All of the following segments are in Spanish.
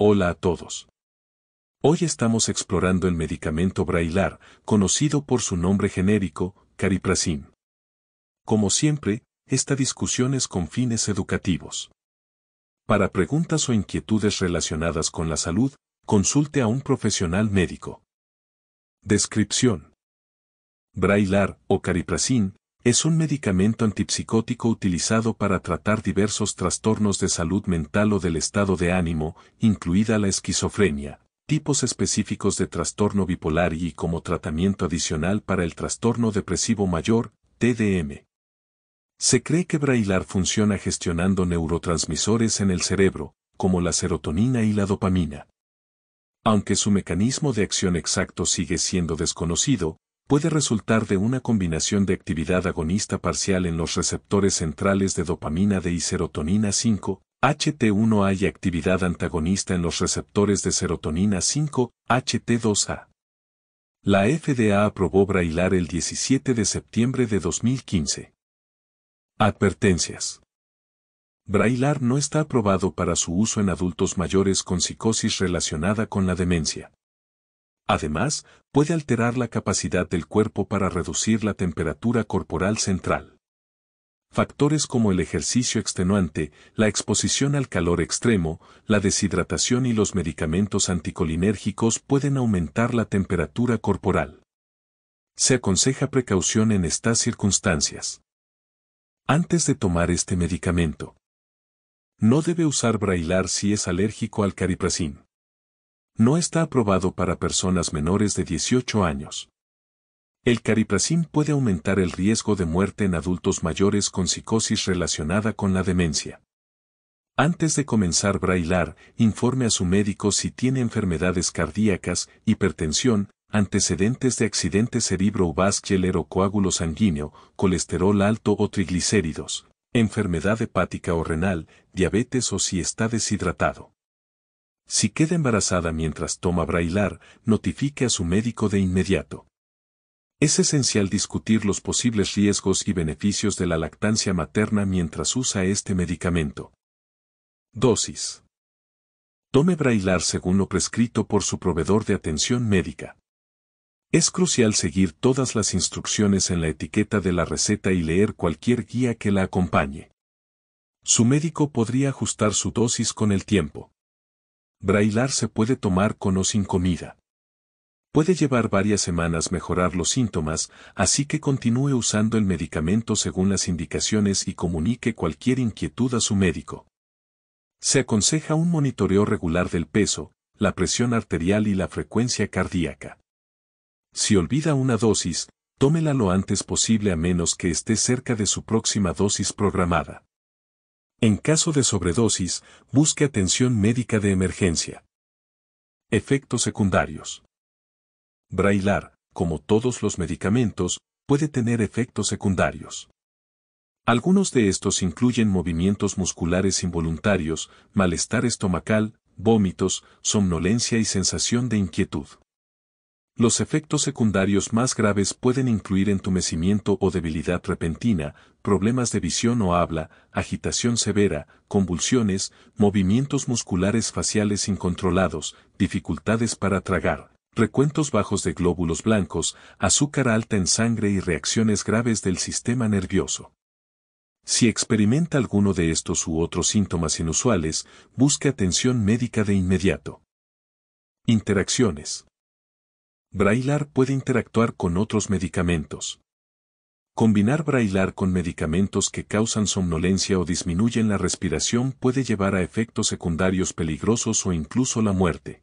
Hola a todos. Hoy estamos explorando el medicamento Brailar, conocido por su nombre genérico, cariprasin. Como siempre, esta discusión es con fines educativos. Para preguntas o inquietudes relacionadas con la salud, consulte a un profesional médico. Descripción. Brailar o Cariprazin es un medicamento antipsicótico utilizado para tratar diversos trastornos de salud mental o del estado de ánimo, incluida la esquizofrenia, tipos específicos de trastorno bipolar y como tratamiento adicional para el trastorno depresivo mayor, TDM. Se cree que Brailar funciona gestionando neurotransmisores en el cerebro, como la serotonina y la dopamina. Aunque su mecanismo de acción exacto sigue siendo desconocido, puede resultar de una combinación de actividad agonista parcial en los receptores centrales de dopamina D y serotonina 5, HT1A y actividad antagonista en los receptores de serotonina 5, HT2A. La FDA aprobó Brailar el 17 de septiembre de 2015. Advertencias. Brailar no está aprobado para su uso en adultos mayores con psicosis relacionada con la demencia. Además, puede alterar la capacidad del cuerpo para reducir la temperatura corporal central. Factores como el ejercicio extenuante, la exposición al calor extremo, la deshidratación y los medicamentos anticolinérgicos pueden aumentar la temperatura corporal. Se aconseja precaución en estas circunstancias. Antes de tomar este medicamento, no debe usar brailar si es alérgico al cariprazín. No está aprobado para personas menores de 18 años. El cariprasin puede aumentar el riesgo de muerte en adultos mayores con psicosis relacionada con la demencia. Antes de comenzar Brailar, informe a su médico si tiene enfermedades cardíacas, hipertensión, antecedentes de accidente cerebrovascular o coágulo sanguíneo, colesterol alto o triglicéridos, enfermedad hepática o renal, diabetes o si está deshidratado. Si queda embarazada mientras toma Brailar, notifique a su médico de inmediato. Es esencial discutir los posibles riesgos y beneficios de la lactancia materna mientras usa este medicamento. Dosis. Tome Brailar según lo prescrito por su proveedor de atención médica. Es crucial seguir todas las instrucciones en la etiqueta de la receta y leer cualquier guía que la acompañe. Su médico podría ajustar su dosis con el tiempo. Brailar se puede tomar con o sin comida. Puede llevar varias semanas mejorar los síntomas, así que continúe usando el medicamento según las indicaciones y comunique cualquier inquietud a su médico. Se aconseja un monitoreo regular del peso, la presión arterial y la frecuencia cardíaca. Si olvida una dosis, tómela lo antes posible a menos que esté cerca de su próxima dosis programada. En caso de sobredosis, busque atención médica de emergencia. Efectos secundarios. Brailar, como todos los medicamentos, puede tener efectos secundarios. Algunos de estos incluyen movimientos musculares involuntarios, malestar estomacal, vómitos, somnolencia y sensación de inquietud. Los efectos secundarios más graves pueden incluir entumecimiento o debilidad repentina, problemas de visión o habla, agitación severa, convulsiones, movimientos musculares faciales incontrolados, dificultades para tragar, recuentos bajos de glóbulos blancos, azúcar alta en sangre y reacciones graves del sistema nervioso. Si experimenta alguno de estos u otros síntomas inusuales, busque atención médica de inmediato. Interacciones. Brailar puede interactuar con otros medicamentos. Combinar Brailar con medicamentos que causan somnolencia o disminuyen la respiración puede llevar a efectos secundarios peligrosos o incluso la muerte.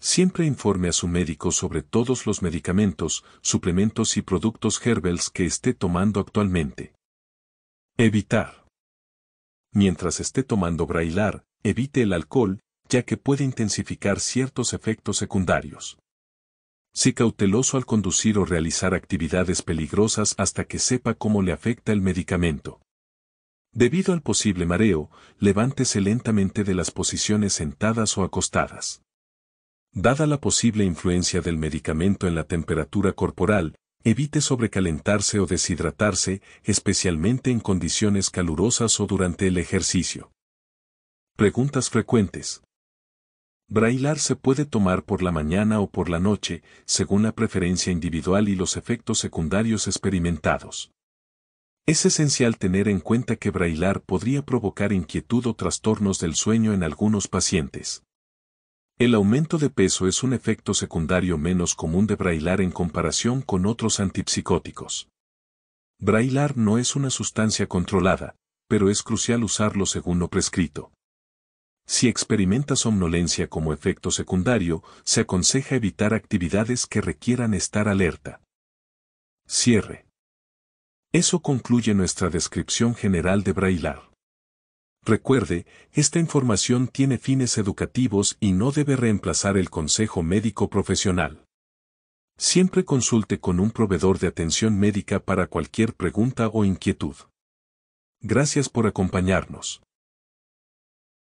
Siempre informe a su médico sobre todos los medicamentos, suplementos y productos Herbels que esté tomando actualmente. Evitar. Mientras esté tomando Brailar, evite el alcohol, ya que puede intensificar ciertos efectos secundarios. Si cauteloso al conducir o realizar actividades peligrosas hasta que sepa cómo le afecta el medicamento. Debido al posible mareo, levántese lentamente de las posiciones sentadas o acostadas. Dada la posible influencia del medicamento en la temperatura corporal, evite sobrecalentarse o deshidratarse, especialmente en condiciones calurosas o durante el ejercicio. Preguntas frecuentes. Brailar se puede tomar por la mañana o por la noche, según la preferencia individual y los efectos secundarios experimentados. Es esencial tener en cuenta que brailar podría provocar inquietud o trastornos del sueño en algunos pacientes. El aumento de peso es un efecto secundario menos común de brailar en comparación con otros antipsicóticos. Brailar no es una sustancia controlada, pero es crucial usarlo según lo prescrito. Si experimenta somnolencia como efecto secundario, se aconseja evitar actividades que requieran estar alerta. Cierre. Eso concluye nuestra descripción general de Brailar. Recuerde, esta información tiene fines educativos y no debe reemplazar el consejo médico profesional. Siempre consulte con un proveedor de atención médica para cualquier pregunta o inquietud. Gracias por acompañarnos.